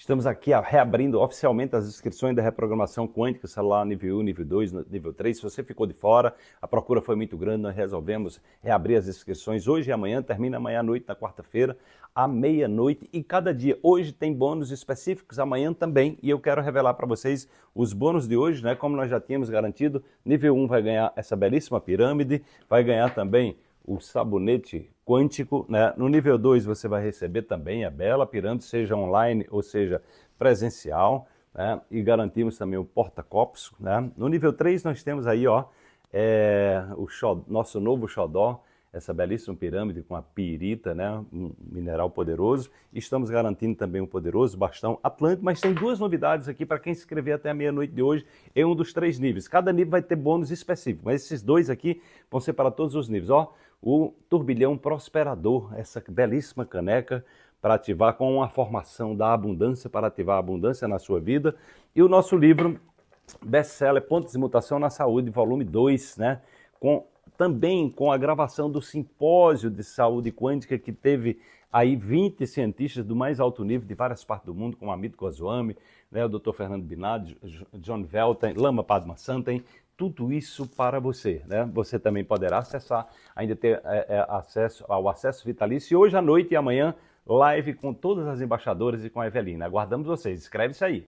Estamos aqui reabrindo oficialmente as inscrições da reprogramação quântica celular nível 1, nível 2, nível 3. Se você ficou de fora, a procura foi muito grande, nós resolvemos reabrir as inscrições hoje e amanhã, termina amanhã à noite, na quarta-feira, à meia-noite e cada dia. Hoje tem bônus específicos, amanhã também, e eu quero revelar para vocês os bônus de hoje, né? Como nós já tínhamos garantido, nível 1 vai ganhar essa belíssima pirâmide, vai ganhar também o sabonete quântico. Né? No nível 2 você vai receber também a bela Pirando, seja online ou seja presencial. Né? E garantimos também o porta-copos. Né? No nível 3 nós temos aí ó, é, o xodó, nosso novo xodó, essa belíssima pirâmide com a pirita, né, um mineral poderoso. Estamos garantindo também um poderoso bastão Atlântico, mas tem duas novidades aqui para quem se inscrever até a meia-noite de hoje em um dos três níveis. Cada nível vai ter bônus específico, mas esses dois aqui vão ser para todos os níveis. Ó, o Turbilhão Prosperador, essa belíssima caneca para ativar com a formação da abundância, para ativar a abundância na sua vida. E o nosso livro best-seller Pontos de Mutação na Saúde, volume 2, né? com também com a gravação do simpósio de saúde quântica que teve aí 20 cientistas do mais alto nível de várias partes do mundo, como Amit Goswami, né, o Dr. Fernando Binardi, John Velten, Lama Padma Santen, tudo isso para você. Né? Você também poderá acessar, ainda ter é, é, acesso ao acesso vitalício. E hoje à noite e amanhã, live com todas as embaixadoras e com a Evelina. Aguardamos vocês. Escreve isso aí.